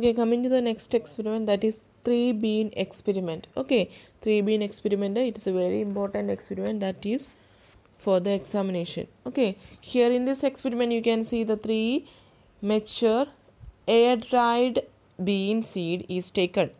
okay coming to the next experiment that is three bean experiment okay three bean experiment it is a very important experiment that is for the examination okay here in this experiment you can see the three mature air dried bean seed is taken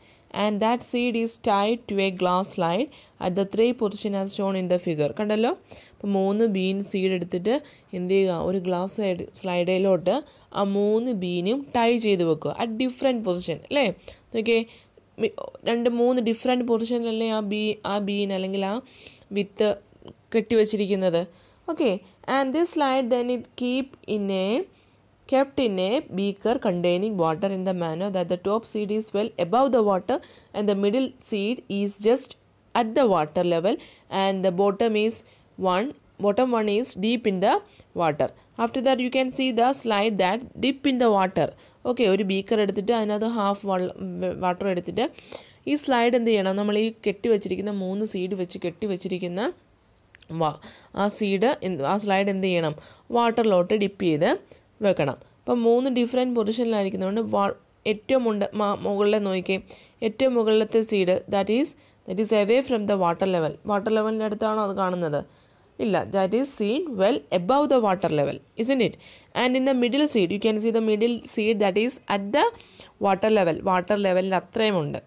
and that seed is tied to a glass light at the three position as shown in the figure കണ്ടല്ലോ അപ്പോൾ മൂന്ന് been seed എടുത്തിട്ട് എന്ത് ചെയ്യുക ഒരു glass സ്ലൈഡയിലോട്ട് ആ മൂന്ന് ബീനും tie ചെയ്ത് വെക്കുക അറ്റ് ഡിഫറെൻറ്റ് പൊസിഷൻ അല്ലേ നോക്കിയേ രണ്ട് മൂന്ന് ഡിഫറെൻറ്റ് പൊസിഷനിലല്ലേ ആ ബീ ആ ബീൻ അല്ലെങ്കിൽ ആ വിത്ത് കെട്ടിവെച്ചിരിക്കുന്നത് okay and this slide then it keep in a kept in a beaker containing water in the manner that the top seed is well above the water and the middle seed is just at the water level and the bottom is one bottom one is deep in the water after that you can see the slide that dip in the water okay ഒരു beaker എടുത്തിട്ട് അതിനകത്ത് half water എടുത്തിട്ട് ഈ slide എന്ത് ചെയ്യണം നമ്മൾ ഈ കെട്ടി വെച്ചിരിക്കുന്ന മൂന്ന് സീഡ് വെച്ച് കെട്ടി വെച്ചിരിക്കുന്ന ആ സീഡ് ആ സ്ലൈഡ് എന്ത് ചെയ്യണം വാട്ടറിലോട്ട് ഡിപ്പ് ചെയ്ത് വെക്കണം അപ്പം മൂന്ന് ഡിഫറെൻറ്റ് പൊസിഷനിലായിരിക്കുന്നതുകൊണ്ട് വാ ഏറ്റവും മുണ്ട മുകളിലെ നോക്കി ഏറ്റവും മുകളിലത്തെ seed that is that is away from the water level water ലെവലിൻ്റെ അടുത്താണോ അത് കാണുന്നത് ഇല്ല that is seen well above the water level in it and in the middle seed you can see the middle seed that is at the water level water ലെവലിൽ അത്രയുമുണ്ട്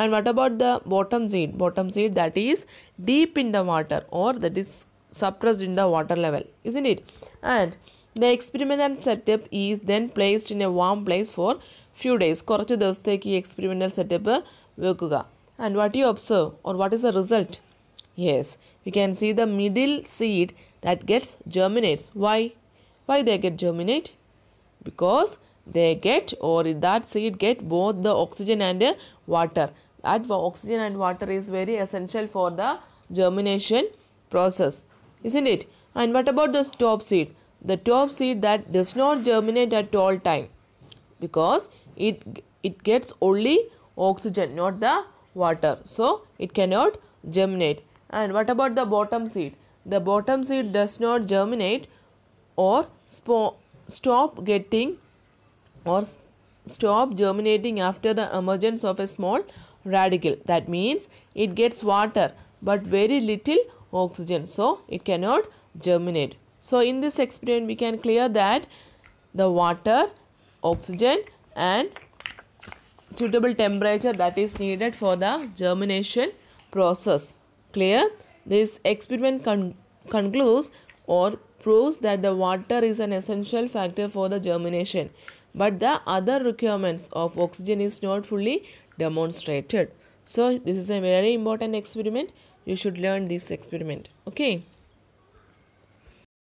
and what about the bottom seed bottom seed that is deep in the water or that is suppressed in the water level in it and The experimental setup is then placed in a warm place for few days. Korchu dosthaki experimental setup vekuga. And what you observe or what is the result? Yes, you can see the middle seed that gets germinates. Why? Why they get germinate? Because they get or that seed get both the oxygen and water. That oxygen and water is very essential for the germination process. Isn't it? And what about the top seed? the top seed that does not germinate at all time because it it gets only oxygen not the water so it cannot germinate and what about the bottom seed the bottom seed does not germinate or stop getting or stop germinating after the emergence of a small radical that means it gets water but very little oxygen so it cannot germinate so in this experiment we can clear that the water, oxygen and suitable temperature that is needed for the germination process. Clear? This experiment con concludes or proves that the water is an essential factor for the germination but the other requirements of oxygen is not fully demonstrated. So this is a very important experiment. You should learn this experiment. Okay.